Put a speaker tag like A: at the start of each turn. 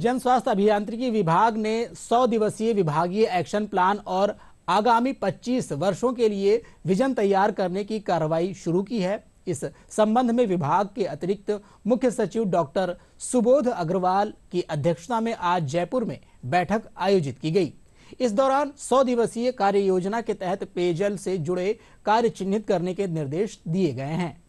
A: जन स्वास्थ्य अभियांत्रिकी विभाग ने 100 दिवसीय विभागीय एक्शन प्लान और आगामी 25 वर्षों के लिए विजन तैयार करने की कार्रवाई शुरू की है इस संबंध में विभाग के अतिरिक्त मुख्य सचिव डॉक्टर सुबोध अग्रवाल की अध्यक्षता में आज जयपुर में बैठक आयोजित की गई इस दौरान 100 दिवसीय कार्य योजना के तहत पेयजल से जुड़े कार्य चिन्हित करने के निर्देश दिए गए हैं